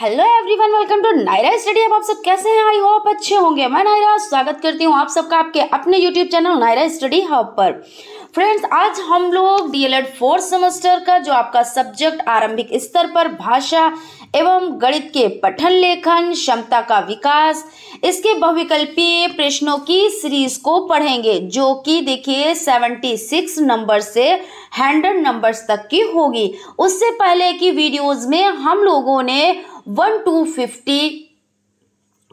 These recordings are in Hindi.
hello everyone welcome to Naira study अब आप सब कैसे हैं आई होप अच्छे होंगे मैं नायरा स्वागत करती हूं आप सबका आपके अपने YouTube channel Naira study hub पर फ्रेंड्स आज हम लोग डी एल फोर्थ सेमेस्टर का जो आपका सब्जेक्ट आरंभिक स्तर पर भाषा एवं गणित के पठन लेखन क्षमता का विकास इसके बहुविकल्पीय प्रश्नों की सीरीज को पढ़ेंगे जो कि देखिए 76 नंबर से 100 नंबर्स तक की होगी उससे पहले की वीडियोस में हम लोगों ने वन टू फिफ्टी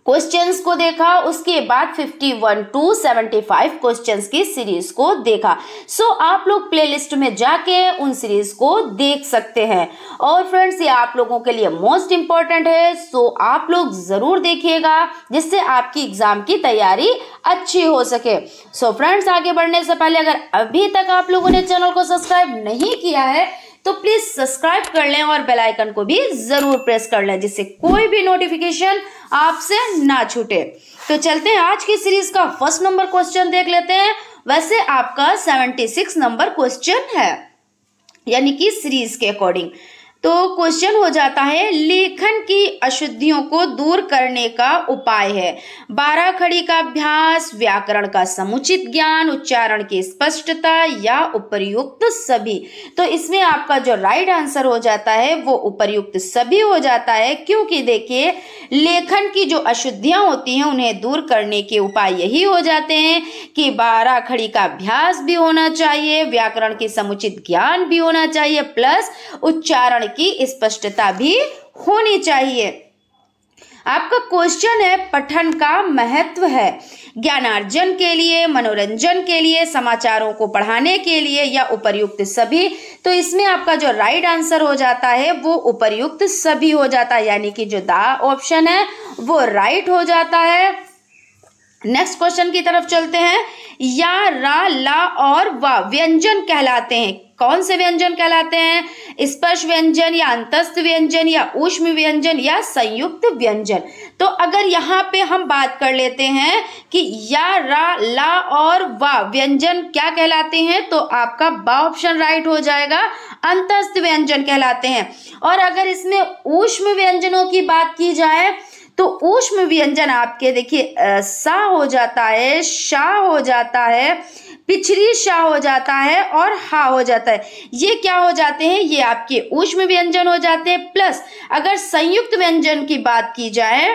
क्वेश्चंस को देखा उसके बाद 51 टू 75 क्वेश्चंस की सीरीज को देखा सो so, आप लोग प्लेलिस्ट में जाके उन सीरीज को देख सकते हैं और फ्रेंड्स ये आप लोगों के लिए मोस्ट इम्पॉर्टेंट है सो so, आप लोग ज़रूर देखिएगा जिससे आपकी एग्ज़ाम की तैयारी अच्छी हो सके सो so, फ्रेंड्स आगे बढ़ने से पहले अगर अभी तक आप लोगों ने चैनल को सब्सक्राइब नहीं किया है तो प्लीज़ सब्सक्राइब कर लें और बेल आइकन को भी ज़रूर प्रेस कर लें जिससे कोई भी नोटिफिकेशन आपसे ना छूटे तो चलते हैं आज की सीरीज़ का फर्स्ट नंबर क्वेश्चन देख लेते हैं वैसे आपका सेवेंटी सिक्स नंबर क्वेश्चन है यानी कि सीरीज के अकॉर्डिंग तो क्वेश्चन हो जाता है लेखन की अशुद्धियों को दूर करने का उपाय है बारह खड़ी का अभ्यास व्याकरण का समुचित ज्ञान उच्चारण की स्पष्टता या उपर्युक्त सभी तो इसमें आपका जो राइट आंसर हो जाता है वो उपर्युक्त सभी हो जाता है क्योंकि देखिए लेखन की जो अशुद्धियां होती हैं उन्हें दूर करने के उपाय यही हो जाते हैं कि बारह खड़ी का अभ्यास भी होना चाहिए व्याकरण के समुचित ज्ञान भी होना चाहिए प्लस उच्चारण की स्पष्टता भी होनी चाहिए आपका क्वेश्चन है पठन का महत्व है ज्ञानार्जन के लिए मनोरंजन के लिए समाचारों को पढ़ाने के लिए या उपयुक्त सभी तो इसमें आपका जो राइट आंसर हो जाता है वो उपयुक्त सभी हो जाता है यानी कि जो दा ऑप्शन है वो राइट हो जाता है नेक्स्ट क्वेश्चन की तरफ चलते हैं या रा ला और वा व्यंजन कहलाते हैं कौन से व्यंजन कहलाते हैं स्पर्श व्यंजन या अंतस्थ व्यंजन या उष्म व्यंजन या संयुक्त व्यंजन तो अगर यहाँ पे हम बात कर लेते हैं कि या रा ला और वा व्यंजन क्या कहलाते हैं तो आपका बा ऑप्शन राइट हो जाएगा अंतस्थ व्यंजन कहलाते हैं और अगर इसमें उष्म व्यंजनों की बात की जाए तो ऊष्म व्यंजन आपके देखिए सा हो जाता है शाह हो जाता है पिछली शाह हो जाता है और हा हो जाता है ये क्या हो जाते हैं ये आपके ऊष्म व्यंजन हो जाते हैं प्लस अगर संयुक्त व्यंजन की बात की जाए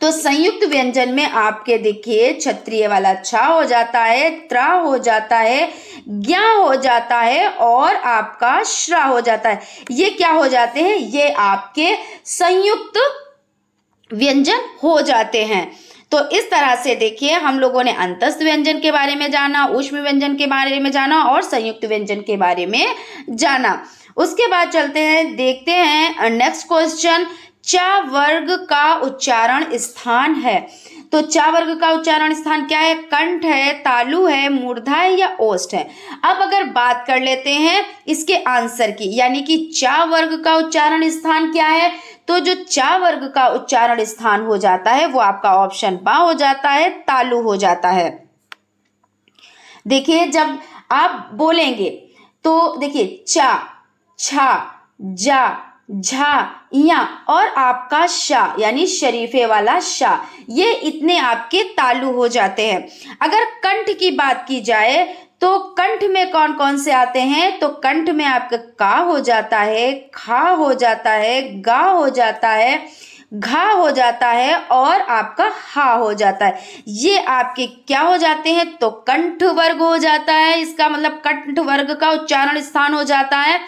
तो संयुक्त व्यंजन में आपके देखिए क्षत्रिय वाला छा हो जाता है त्रा हो जाता है ज्ञा हो जाता है और आपका श्रा हो जाता है ये क्या हो जाते हैं ये आपके संयुक्त व्यंजन हो जाते हैं तो इस तरह से देखिए हम लोगों ने अंतस्थ व्यंजन के बारे में जाना उष्म व्यंजन के बारे में जाना और संयुक्त व्यंजन के बारे में जाना उसके बाद चलते हैं देखते हैं नेक्स्ट क्वेश्चन चा वर्ग का उच्चारण स्थान है तो चा वर्ग का उच्चारण स्थान क्या है कंठ है तालु है मूर्धा है या ओष्ठ है अब अगर बात कर लेते हैं इसके आंसर की यानी कि चा वर्ग का उच्चारण स्थान क्या है तो जो चा वर्ग का उच्चारण स्थान हो जाता है वो आपका ऑप्शन बा हो जाता है तालु हो जाता है देखिए जब आप बोलेंगे तो देखिए चा छा जा झा या और आपका शाह यानी शरीफे वाला शाह ये इतने आपके तालु हो जाते हैं अगर कंठ की बात की जाए तो कंठ में कौन कौन से आते हैं तो कंठ में आपका का हो जाता है खा हो जाता है गा हो जाता है घा हो जाता है और आपका हा हो जाता है ये आपके क्या हो जाते हैं तो कंठ वर्ग हो जाता है इसका मतलब कंठ वर्ग का उच्चारण स्थान हो जाता है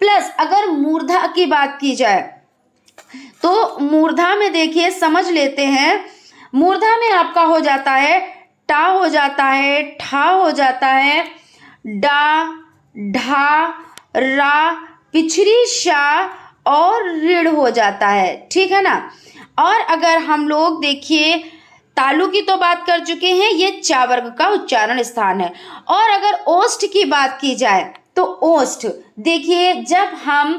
प्लस अगर मूर्धा की बात की जाए तो मूर्धा में देखिए समझ लेते हैं मूर्धा में आपका हो जाता है टा हो जाता है ठा हो जाता है डा ढा रा पिछड़ी शा और ऋण हो जाता है ठीक है ना और अगर हम लोग देखिए तालु की तो बात कर चुके हैं ये चावर्ग का उच्चारण स्थान है और अगर ओष्ठ की बात की जाए तो ओष्ट देखिए जब हम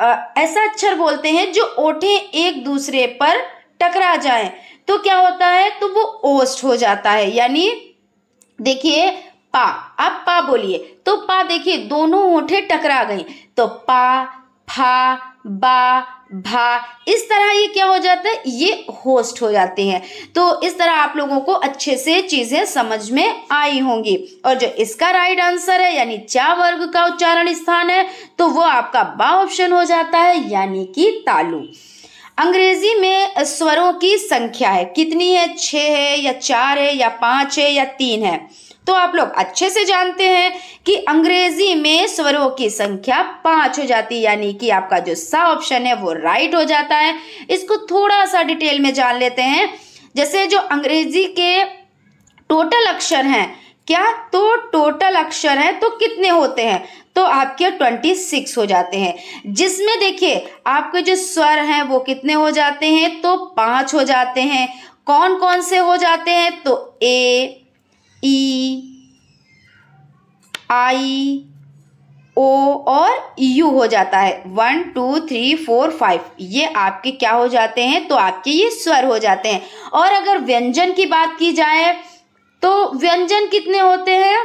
आ, ऐसा अक्षर बोलते हैं जो ओठे एक दूसरे पर टकरा जाए तो क्या होता है तो वो ओष्ट हो जाता है यानी देखिए पा अब पा बोलिए तो पा देखिए दोनों ओठे टकरा गई तो पा हा बा भा इस तरह ये क्या हो जाता है ये होस्ट हो जाते हैं तो इस तरह आप लोगों को अच्छे से चीज़ें समझ में आई होंगी और जो इसका राइट आंसर है यानी चा वर्ग का उच्चारण स्थान है तो वो आपका बा ऑप्शन हो जाता है यानी कि तालु अंग्रेजी में स्वरों की संख्या है कितनी है छः है या चार है या पाँच है या तीन है तो आप लोग अच्छे से जानते हैं कि अंग्रेजी में स्वरों की संख्या पांच हो जाती है यानी कि आपका जो सा ऑप्शन है वो राइट हो जाता है इसको थोड़ा सा डिटेल में जान लेते हैं जैसे जो अंग्रेजी के टोटल अक्षर हैं क्या तो टोटल अक्षर हैं तो कितने होते हैं तो आपके ट्वेंटी सिक्स हो जाते हैं जिसमें देखिए आपके जो स्वर हैं वो कितने हो जाते हैं तो पांच हो जाते हैं कौन कौन से हो जाते हैं तो ए ई आई ओ और यू हो जाता है one two three four five ये आपके क्या हो जाते हैं तो आपके ये स्वर हो जाते हैं और अगर व्यंजन की बात की जाए तो व्यंजन कितने होते हैं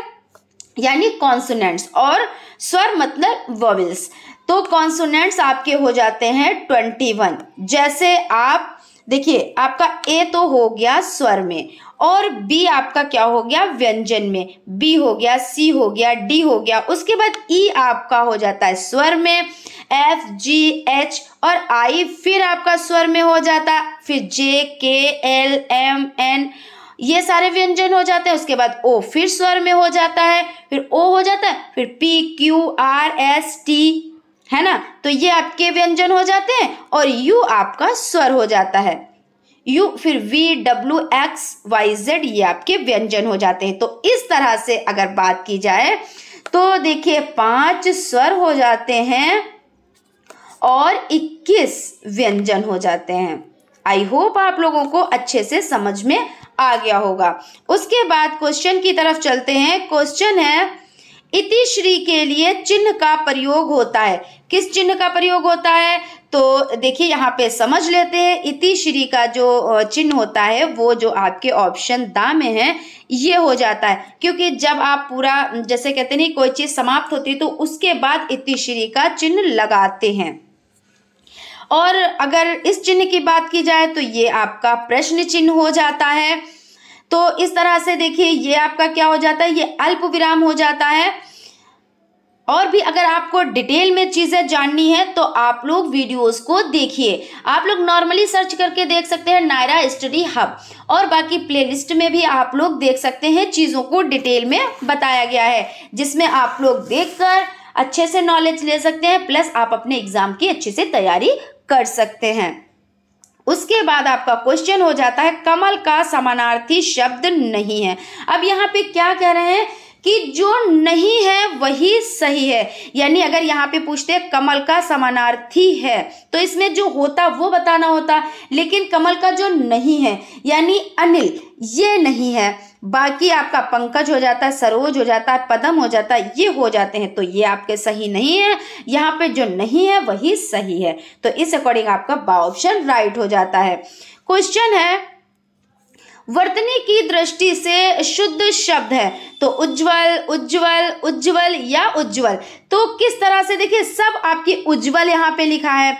यानी कॉन्सोनेंट्स और स्वर मतलब वॉवल्स तो कॉन्सोनेंट्स आपके हो जाते हैं ट्वेंटी वन जैसे आप देखिए आपका ए तो हो गया स्वर में और बी आपका क्या हो गया व्यंजन में बी हो गया सी हो गया डी हो गया उसके बाद ई e आपका हो जाता है स्वर में एफ जी एच और आई फिर आपका स्वर में हो जाता है फिर जे के एल एम एन ये सारे व्यंजन हो जाते हैं उसके बाद ओ फिर स्वर में हो जाता है फिर ओ हो जाता है फिर P Q R S T है ना तो ये आपके व्यंजन हो जाते हैं और यू आपका स्वर हो जाता है यू फिर V W X Y Z ये आपके व्यंजन हो जाते हैं तो इस तरह से अगर बात की जाए तो देखिए पांच स्वर हो जाते हैं और 21 व्यंजन हो जाते हैं आई होप आप लोगों को अच्छे से समझ में आ गया होगा उसके बाद क्वेश्चन की तरफ चलते हैं क्वेश्चन है इतिश्री के लिए चिन्ह का प्रयोग होता है किस चिन्ह का प्रयोग होता है तो देखिए यहाँ पे समझ लेते हैं इति श्री का जो चिन्ह होता है वो जो आपके ऑप्शन दा में है ये हो जाता है क्योंकि जब आप पूरा जैसे कहते नहीं कोई चीज़ समाप्त होती है तो उसके बाद इति श्री का चिन्ह लगाते हैं और अगर इस चिन्ह की बात की जाए तो ये आपका प्रश्न चिन्ह हो जाता है तो इस तरह से देखिए ये आपका क्या हो जाता है ये अल्प विराम हो जाता है और भी अगर आपको डिटेल में चीज़ें जाननी है तो आप लोग वीडियोस को देखिए आप लोग नॉर्मली सर्च करके देख सकते हैं नायरा स्टडी हब और बाकी प्लेलिस्ट में भी आप लोग देख सकते हैं चीज़ों को डिटेल में बताया गया है जिसमें आप लोग देखकर अच्छे से नॉलेज ले सकते हैं प्लस आप अपने एग्ज़ाम की अच्छे से तैयारी कर सकते हैं उसके बाद आपका क्वेश्चन हो जाता है कमल का समानार्थी शब्द नहीं है अब यहाँ पे क्या कह रहे हैं कि जो नहीं है वही सही है यानी अगर यहाँ पे पूछते हैं कमल का समानार्थी है तो इसमें जो होता वो बताना होता लेकिन कमल का जो नहीं है यानी अनिल ये नहीं है बाकी आपका पंकज हो जाता है सरोज हो जाता है पदम हो जाता है ये हो जाते हैं तो ये आपके सही नहीं है यहाँ पे जो नहीं है वही सही है तो इस अकॉर्डिंग आपका बा ऑप्शन राइट हो जाता है क्वेश्चन है वर्तनी की दृष्टि से शुद्ध शब्द है तो उज्जवल उज्जवल उज्जवल या उज्जवल तो किस तरह से देखिए सब आपकी उज्जवल यहाँ पे लिखा है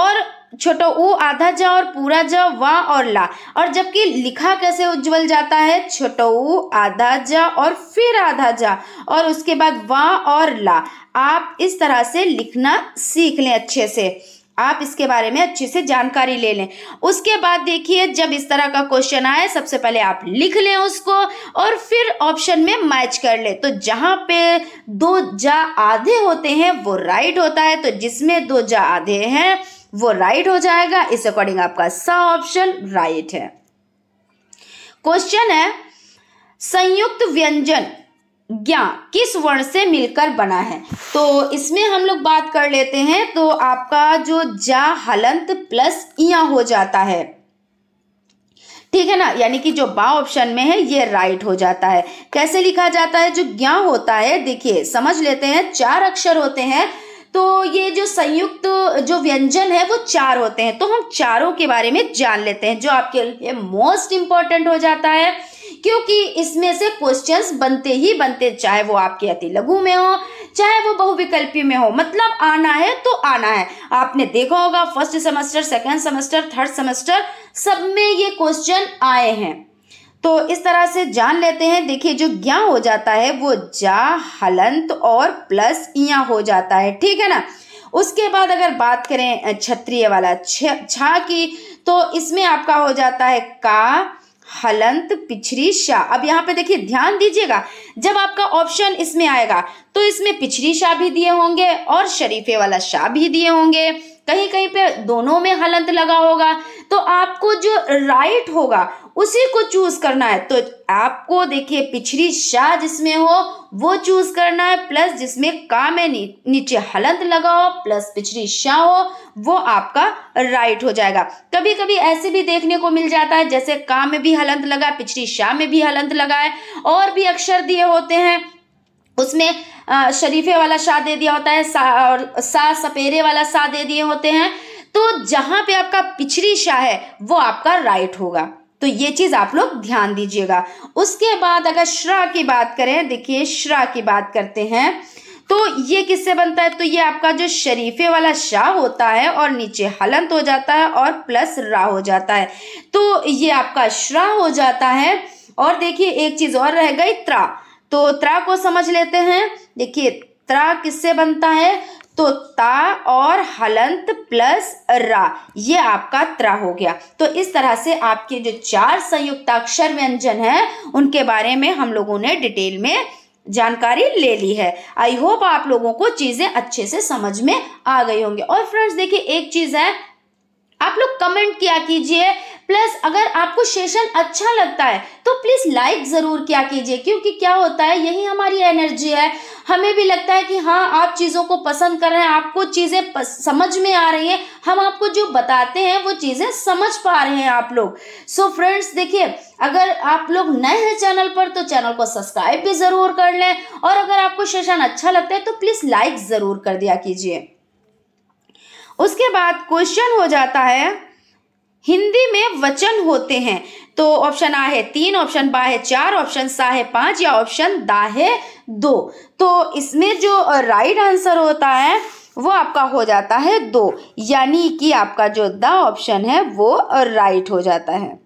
और छोटो ऊ आधा ज और पूरा ज वा और ला और जबकि लिखा कैसे उज्जवल जाता है छोटो ऊ आधा ज और फिर आधा ज और उसके बाद वा और ला आप इस तरह से लिखना सीख लें अच्छे से आप इसके बारे में अच्छे से जानकारी ले लें उसके बाद देखिए जब इस तरह का क्वेश्चन आए सबसे पहले आप लिख लें उसको और फिर ऑप्शन में मैच कर लें तो जहाँ पे दो जा आधे होते हैं वो राइट होता है तो जिसमें दो जा आधे हैं वो राइट हो जाएगा इस अकॉर्डिंग आपका स ऑप्शन राइट है क्वेश्चन है संयुक्त व्यंजन ज्ञा किस वर्ण से मिलकर बना है तो इसमें हम लोग बात कर लेते हैं तो आपका जो जा हलंत प्लस इया हो जाता है ठीक है ना यानी कि जो बा ऑप्शन में है ये राइट हो जाता है कैसे लिखा जाता है जो ज्ञा होता है देखिए समझ लेते हैं चार अक्षर होते हैं तो ये जो संयुक्त जो व्यंजन है वो चार होते हैं तो हम चारों के बारे में जान लेते हैं जो आपके लिए मोस्ट इंपॉर्टेंट हो जाता है क्योंकि इसमें से क्वेश्चंस बनते ही बनते चाहे वो आपके अति लघु में हो चाहे वो बहुविकल्पी में हो मतलब आना है तो आना है आपने देखा होगा first semester second semester third semester सब में ये क्वेश्चन आए हैं तो इस तरह से जान लेते हैं देखिए जो ज्ञा हो जाता है वो जा हलंत और प्लस इया हो जाता है ठीक है ना उसके बाद अगर बात करें क्षत्रिय वाला छा की तो इसमें आपका हो जाता है का हलंत पिछड़ी शाह अब यहाँ पे देखिए ध्यान दीजिएगा जब आपका ऑप्शन इसमें आएगा तो इसमें पिछड़ी शाह भी दिए होंगे और शरीफे वाला शाह भी दिए होंगे कहीं कहीं पे दोनों में हलंत लगा होगा तो आपको जो राइट होगा उसी को चूज करना है तो आपको देखिए पिछली शाह जिसमें हो वो चूज करना है प्लस जिसमें का में नी, नीचे हलंत लगा हो प्लस पिछली शाह हो वो आपका राइट हो जाएगा कभी कभी ऐसे भी देखने को मिल जाता है जैसे का में भी हलंत लगा पिछली शाह में भी हलंत लगा है और भी अक्षर दिए होते हैं उसमें शरीफे वाला शाह दे दिया होता है सा और सा सपेरे वाला शाह दे दिए होते हैं तो जहां पे आपका पिछड़ी शाह है वो आपका राइट होगा तो ये चीज़ आप लोग ध्यान दीजिएगा उसके बाद अगर श्रा की बात करें देखिए श्रा की बात करते हैं तो ये किससे बनता है तो ये आपका जो शरीफे वाला शाह होता है और नीचे हलंत हो जाता है और प्लस रा हो जाता है तो ये आपका श्रा हो जाता है और देखिए एक चीज़ और रह गई त्रा तो त्रा को समझ लेते हैं देखिए त्रा किससे बनता है तो ता और हलंत प्लस रा ये आपका त्रा हो गया तो इस तरह से आपके जो चार संयुक्ताक्षर व्यंजन हैं उनके बारे में हम लोगों ने डिटेल में जानकारी ले ली है आई होप आप लोगों को चीज़ें अच्छे से समझ में आ गई होंगी और फ्रेंड्स देखिए एक चीज़ है आप लोग कमेंट किया कीजिए प्लस अगर आपको सेशन अच्छा लगता है तो प्लीज़ लाइक ज़रूर क्या कीजिए क्योंकि क्या होता है यही हमारी एनर्जी है हमें भी लगता है कि हाँ आप चीज़ों को पसंद कर रहे हैं आपको चीज़ें समझ में आ रही हैं हम आपको जो बताते हैं वो चीज़ें समझ पा रहे हैं आप लोग सो फ्रेंड्स देखिए अगर आप लोग नए हैं चैनल पर तो चैनल को सब्सक्राइब भी ज़रूर कर लें और अगर आपको सेशन अच्छा लगता है तो प्लीज़ लाइक ज़रूर कर दिया कीजिए उसके बाद क्वेश्चन हो जाता है हिंदी में वचन होते हैं तो ऑप्शन आ है तीन ऑप्शन बा है चार ऑप्शन सा है पांच या ऑप्शन दा है दो तो इसमें जो राइट आंसर होता है वो आपका हो जाता है दो यानी कि आपका जो द ऑप्शन है वो राइट हो जाता है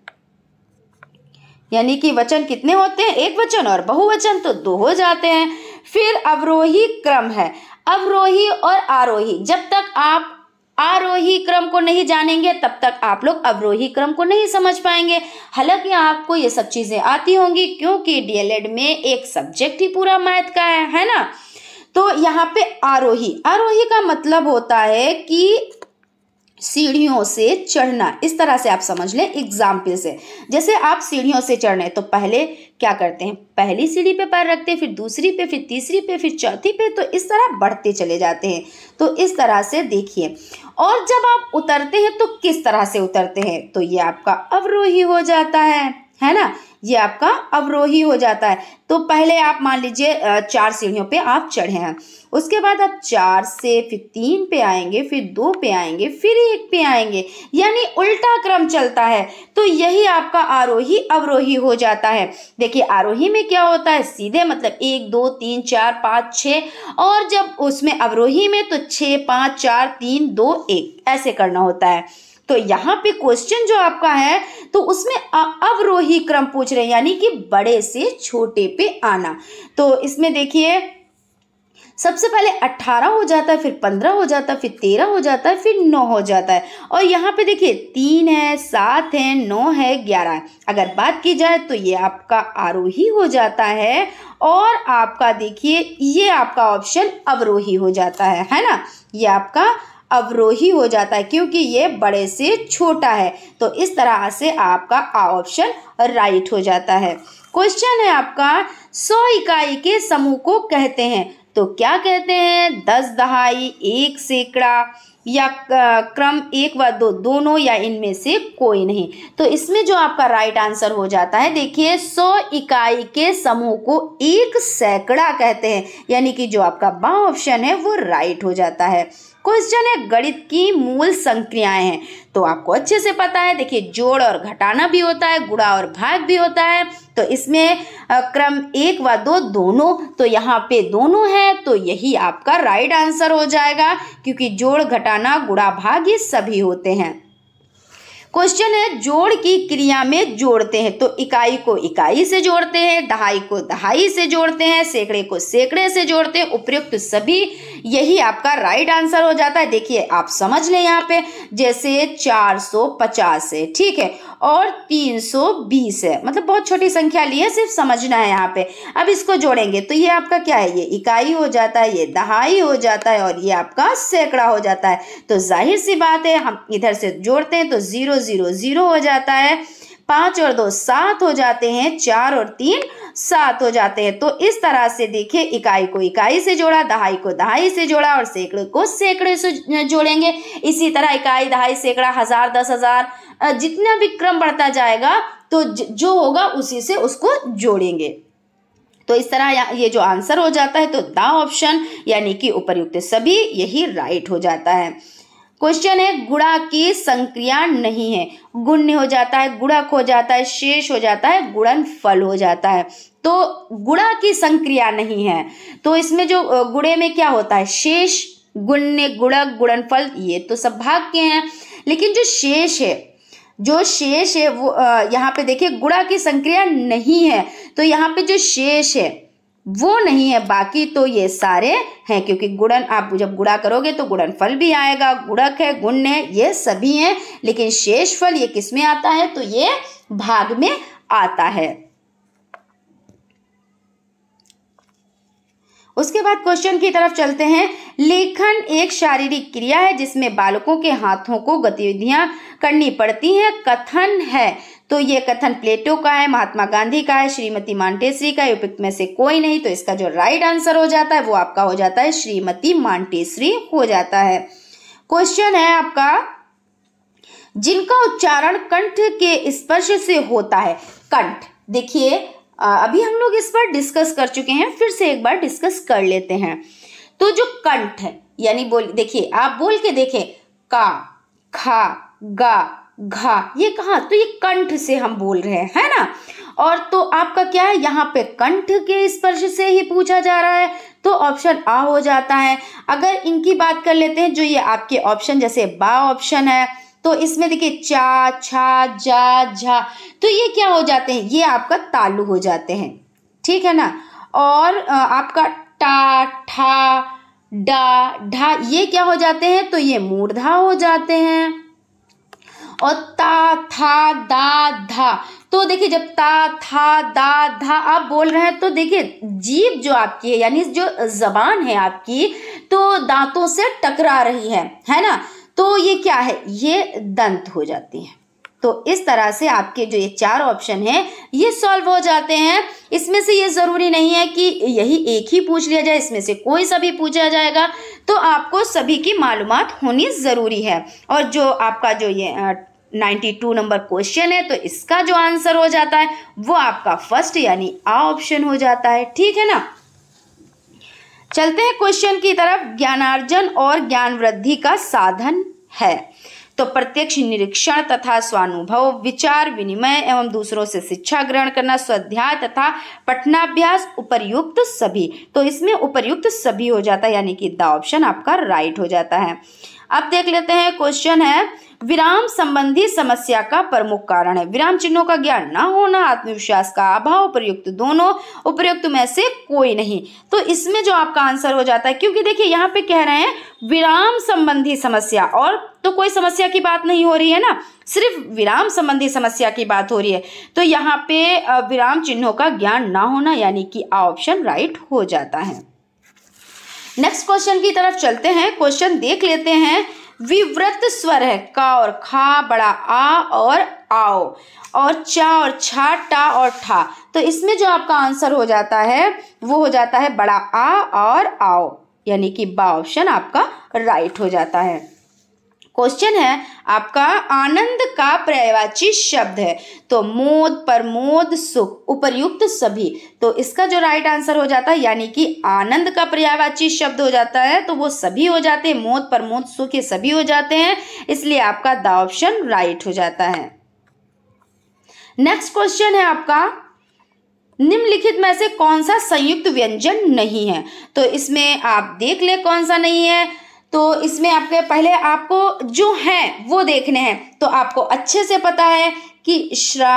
यानी कि वचन कितने होते हैं एक वचन और बहुवचन तो दो हो जाते हैं फिर अवरोही क्रम है अवरोही और आरोही जब तक आप आरोही क्रम को नहीं जानेंगे तब तक आप लोग अवरोही क्रम को नहीं समझ पाएंगे हालांकि आपको ये सब चीज़ें आती होंगी क्योंकि डीएलएड में एक सब्जेक्ट ही पूरा मैथ का है है ना तो यहाँ पे आरोही आरोही का मतलब होता है कि सीढ़ियों से चढ़ना इस तरह से आप समझ लें एग्जाम्पल से जैसे आप सीढ़ियों से चढ़ने तो पहले क्या करते हैं पहली सीढ़ी पे पैर रखते हैं फिर दूसरी पे फिर तीसरी पे फिर चौथी पे तो इस तरह बढ़ते चले जाते हैं तो इस तरह से देखिए और जब आप उतरते हैं तो किस तरह से उतरते हैं तो ये आपका अवरोही हो जाता है है ना ये आपका अवरोही हो जाता है तो पहले आप मान लीजिए चार सीढ़ियों पे आप चढ़े हैं उसके बाद आप चार से फिर तीन पे आएंगे फिर दो पे आएंगे फिर एक पे आएंगे यानी उल्टा क्रम चलता है तो यही आपका आरोही अवरोही हो जाता है देखिए आरोही में क्या होता है सीधे मतलब एक दो तीन चार पाँच छः और जब उसमें अवरोही में तो छः पाँच चार तीन दो एक ऐसे करना होता है तो यहाँ पे क्वेश्चन जो आपका है तो उसमें अवरोही क्रम पूछ रहे हैं यानी कि बड़े से छोटे पे आना तो इसमें देखिए सबसे पहले अट्ठारह हो जाता है फिर पंद्रह हो जाता है फिर तेरह हो जाता है फिर नौ हो जाता है और यहाँ पे देखिए तीन है सात है नौ है ग्यारह है अगर बात की जाए तो ये आपका आरोही हो जाता है और आपका देखिए ये आपका ऑप्शन अवरोही हो जाता है है ना ये आपका अवरोही हो जाता है क्योंकि ये बड़े से छोटा है तो इस तरह से आपका आ ऑप्शन राइट हो जाता है क्वेश्चन है आपका सौ इकाई के समूह को कहते हैं तो क्या कहते हैं दस दहाई एक सैकड़ा या क्रम एक व दो दोनों या इनमें से कोई नहीं तो इसमें जो आपका राइट आंसर हो जाता है देखिए सौ इकाई के समूह को एक सैकड़ा कहते हैं यानी कि जो आपका बा ऑप्शन है वो राइट हो जाता है क्वेश्चन है गणित की मूल संक्रियाएं हैं तो आपको अच्छे से पता है देखिए जोड़ और घटाना भी होता है गुड़ा और भाग भी होता है तो इसमें क्रम एक व दो दोनों तो यहाँ पे दोनों है तो यही आपका राइट आंसर हो जाएगा क्योंकि जोड़ घटाना गुड़ा भाग ये सभी होते हैं क्वेश्चन है जोड़ की क्रिया में जोड़ते हैं तो इकाई को इकाई से जोड़ते हैं दहाई को दहाई से जोड़ते हैं सैकड़े को सैकड़े से जोड़ते हैं उपयुक्त सभी यही आपका राइट आंसर हो जाता है देखिए आप समझ लें यहाँ पे जैसे 450 है ठीक है और 320 है मतलब बहुत छोटी संख्या ली है सिर्फ समझना है यहाँ पे अब इसको जोड़ेंगे तो ये आपका क्या है ये इकाई हो जाता है ये दहाई हो जाता है और ये आपका सैकड़ा हो जाता है तो जाहिर सी बात है हम इधर से जोड़ते हैं तो जीरो जीरो जीरो हो जाता है पाँच और दो सात हो जाते हैं चार और तीन सात हो जाते हैं तो इस तरह से देखिए इकाई को इकाई से जोड़ा दहाई को दहाई से जोड़ा और सैकड़े को सैकड़े से जोड़ेंगे इसी तरह इकाई दहाई सैकड़ा हजार दस हजार जितना भी क्रम बढ़ता जाएगा तो जो होगा उसी से उसको जोड़ेंगे तो इस तरह ये जो आंसर हो जाता है तो द ऑप्शन यानी कि उपरयुक्त सभी यही राइट हो जाता है क्वेश्चन है गुड़ा की संक्रिया नहीं है गुण्य हो जाता है गुड़क हो जाता है शेष हो जाता है गुणन फल हो जाता है तो गुड़ा की संक्रिया नहीं है तो इसमें जो गुड़े में क्या होता है शेष गुण्य गुड़क गुड़न फल ये तो सब भाग के हैं लेकिन जो शेष है जो शेष है वो यहाँ पे देखिए गुड़ा की संक्रिया नहीं है तो यहाँ पे जो शेष है वो नहीं है बाकी तो ये सारे हैं क्योंकि गुड़न आप जब गुड़ा करोगे तो गुड़न फल भी आएगा गुड़क है गुण है ये सभी हैं लेकिन शेष फल ये किस में आता है तो ये भाग में आता है उसके बाद क्वेश्चन की तरफ चलते हैं लेखन एक शारीरिक क्रिया है जिसमें बालकों के हाथों को गतिविधियां करनी पड़ती हैं कथन है तो ये कथन प्लेटो का है महात्मा गांधी का है श्रीमती मांटेसरी का उपयुक्त में से कोई नहीं तो इसका जो राइट आंसर हो जाता है वो आपका हो जाता है श्रीमती मांटेसरी हो जाता है क्वेश्चन है आपका जिनका उच्चारण कंठ के स्पर्श से होता है कंठ देखिए अभी हम लोग इस पर डिस्कस कर चुके हैं फिर से एक बार डिस्कस कर लेते हैं तो जो कंठ है यानी बोल देखिए आप बोल के देखें का खा गा घा ये कहाँ तो ये कंठ से हम बोल रहे हैं है ना और तो आपका क्या है यहाँ पे कंठ के स्पर्श से ही पूछा जा रहा है तो ऑप्शन आ हो जाता है अगर इनकी बात कर लेते हैं जो ये आपके ऑप्शन जैसे बा ऑप्शन है तो इसमें देखिए चा छा जा झा तो ये क्या हो जाते हैं ये आपका तालु हो जाते हैं ठीक है ना और आपका टा ठा डा ढा ये क्या हो जाते हैं तो ये मूर्धा हो जाते हैं और ता था दा धा तो देखिए जब ता था दा धा आप बोल रहे हैं तो देखिए जीव जो आपकी है यानी जो जबान है आपकी तो दांतों से टकरा रही है है ना तो ये क्या है ये दंत हो जाती है तो इस तरह से आपके जो ये चार ऑप्शन हैं ये सॉल्व हो जाते हैं इसमें से ये ज़रूरी नहीं है कि यही एक ही पूछ लिया जाए इसमें से कोई सा भी पूछा जाएगा तो आपको सभी की मालूम होनी ज़रूरी है और जो आपका जो ये नाइन्टी टू नंबर क्वेश्चन है तो इसका जो आंसर हो जाता है वो आपका फर्स्ट यानी आ ऑप्शन हो जाता है ठीक है ना चलते हैं क्वेश्चन की तरफ ज्ञानार्जन और ज्ञान वृद्धि का साधन है तो प्रत्यक्ष निरीक्षण तथा स्वानुभव विचार विनिमय एवं दूसरों से शिक्षा ग्रहण करना स्वाध्याय तथा पठनाभ्यास उपर्युक्त सभी तो इसमें उपयुक्त सभी हो जाता है यानी कि द ऑप्शन आपका राइट हो जाता है अब देख लेते हैं क्वेश्चन है विराम संबंधी समस्या का प्रमुख कारण है विराम चिन्हों का ज्ञान ना होना आत्मविश्वास का अभाव उपयुक्त दोनों उपयुक्त में से कोई नहीं तो इसमें जो आपका आंसर हो जाता है क्योंकि देखिए यहाँ पे कह रहे हैं विराम संबंधी समस्या और तो कोई समस्या की बात नहीं हो रही है ना सिर्फ विराम संबंधी समस्या की बात हो रही है तो यहाँ पे विराम चिन्हों का ज्ञान ना होना यानी कि आ ऑप्शन राइट हो जाता है नेक्स्ट क्वेश्चन की तरफ चलते हैं क्वेश्चन देख लेते हैं विव्रत स्वर है का और खा बड़ा आ और आओ और चा और छा टा और ठा तो इसमें जो आपका आंसर हो जाता है वो हो जाता है बड़ा आ और आओ यानी कि बा ऑप्शन आपका राइट हो जाता है क्वेश्चन है आपका आनंद का पर्यायवाची शब्द है तो मोद प्रमोद सुख उपर्युक्त सभी तो इसका जो राइट आंसर हो जाता है यानी कि आनंद का पर्यायवाची शब्द हो जाता है तो वो सभी हो जाते हैं मोद प्रमोद सुख ये सभी हो जाते हैं इसलिए आपका द ऑप्शन राइट हो जाता है नेक्स्ट क्वेश्चन है आपका निम्नलिखित में से कौन सा संयुक्त व्यंजन नहीं है तो इसमें आप देख ले कौन सा नहीं है तो इसमें आपके पहले आपको जो है वो देखने हैं तो आपको अच्छे से पता है कि श्रा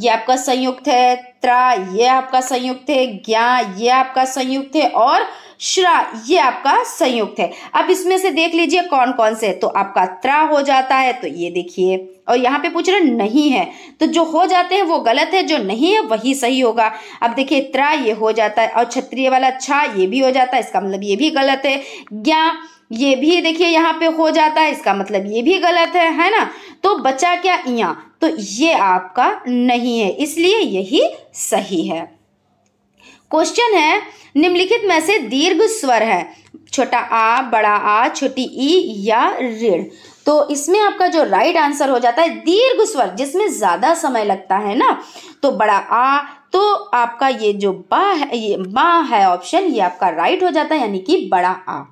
ये आपका संयुक्त है त्रा ये आपका संयुक्त है ज्ञा ये आपका संयुक्त है और श्रा ये आपका संयुक्त है अब इसमें से देख लीजिए कौन कौन से तो आपका त्रा हो जाता है तो ये देखिए और यहाँ पे पूछ रहे नहीं है तो जो हो जाते हैं वो गलत है जो नहीं है वही सही होगा अब देखिए त्रा ये हो जाता है और क्षत्रिय वाला छा ये भी हो जाता है इसका मतलब ये भी गलत है ज्ञा ये भी देखिए यहाँ पे हो जाता है इसका मतलब ये भी गलत है है ना तो बचा क्या इया तो ये आपका नहीं है इसलिए यही सही है क्वेश्चन है निम्नलिखित में से दीर्घ स्वर है छोटा आ बड़ा आ छोटी ई या ऋण तो इसमें आपका जो राइट आंसर हो जाता है दीर्घ स्वर जिसमें ज़्यादा समय लगता है ना तो बड़ा आ तो आपका ये जो बा है ये बा है ऑप्शन ये आपका राइट हो जाता है यानी कि बड़ा आ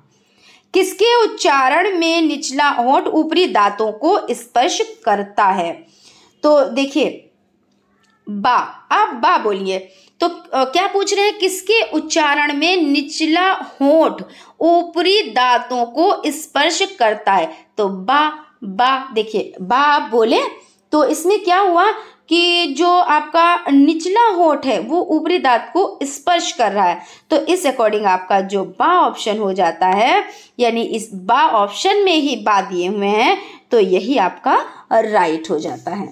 किसके उच्चारण में निचला होंठ ऊपरी दांतों को स्पर्श करता है तो देखिए बा आप बा बोलिए तो क्या पूछ रहे हैं किसके उच्चारण में निचला होठ ऊपरी दांतों को स्पर्श करता है तो बा बा देखिए बा आप बोले तो इसमें क्या हुआ कि जो आपका निचला होठ है वो ऊपरी दांत को स्पर्श कर रहा है तो इस अकॉर्डिंग आपका जो बा ऑप्शन हो जाता है यानी इस बा ऑप्शन में ही बा दिए हुए हैं तो यही आपका राइट हो जाता है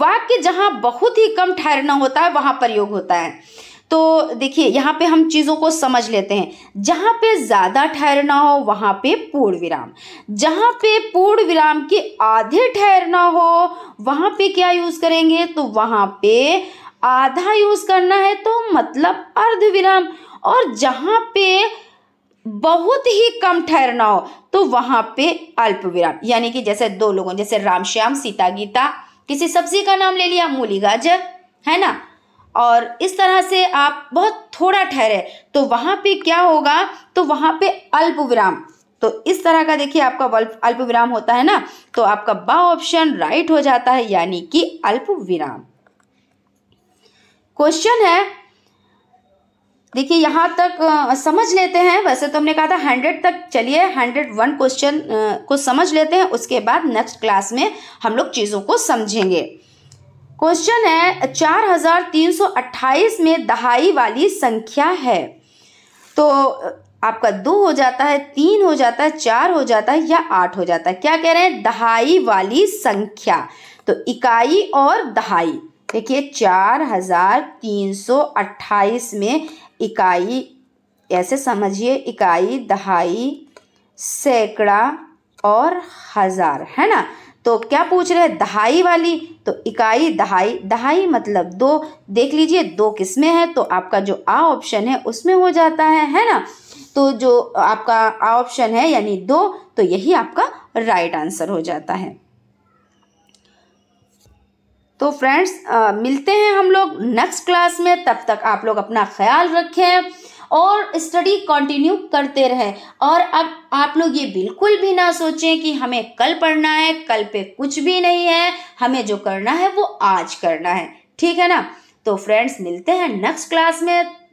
वाक्य जहां बहुत ही कम ठहरना होता है वहां प्रयोग होता है तो देखिए यहाँ पे हम चीज़ों को समझ लेते हैं जहाँ पे ज़्यादा ठहरना हो वहाँ पे पूर्ण विराम जहाँ पे पूर्ण विराम के आधे ठहरना हो वहाँ पे क्या यूज़ करेंगे तो वहाँ पे आधा यूज़ करना है तो मतलब अर्ध विराम और जहाँ पे बहुत ही कम ठहरना हो तो वहाँ पे अल्प विराम यानी कि जैसे दो लोगों जैसे राम श्याम सीता गीता किसी सब्जी का नाम ले लिया मूली गाजर है ना और इस तरह से आप बहुत थोड़ा ठहरे तो वहाँ पे क्या होगा तो वहाँ पे अल्प विराम तो इस तरह का देखिए आपका अल्प विराम होता है ना तो आपका बा ऑप्शन राइट हो जाता है यानी कि अल्प विराम क्वेश्चन है देखिए यहाँ तक समझ लेते हैं वैसे तो हमने कहा था हंड्रेड तक चलिए हंड्रेड वन क्वेश्चन को समझ लेते हैं उसके बाद नेक्स्ट क्लास में हम लोग चीज़ों को समझेंगे क्वेश्चन है चार हजार तीन सौ अट्ठाईस में दहाई वाली संख्या है तो आपका दो हो जाता है तीन हो जाता है चार हो जाता है या आठ हो जाता है क्या कह रहे हैं दहाई वाली संख्या तो इकाई और दहाई देखिए चार हजार तीन सौ अट्ठाईस में इकाई ऐसे समझिए इकाई दहाई सैकड़ा और हजार है ना तो क्या पूछ रहे हैं दहाई वाली तो इकाई दहाई दहाई मतलब दो देख लीजिए दो किस्में हैं तो आपका जो आ ऑप्शन है उसमें हो जाता है है ना तो जो आपका आ ऑप्शन है यानी दो तो यही आपका राइट आंसर हो जाता है तो फ्रेंड्स मिलते हैं हम लोग नेक्स्ट क्लास में तब तक आप लोग अपना ख्याल रखें और स्टडी कंटिन्यू करते रहे और अब आप लोग ये बिल्कुल भी ना सोचें कि हमें कल पढ़ना है कल पे कुछ भी नहीं है हमें जो करना है वो आज करना है ठीक है ना तो फ्रेंड्स मिलते हैं नेक्स्ट क्लास में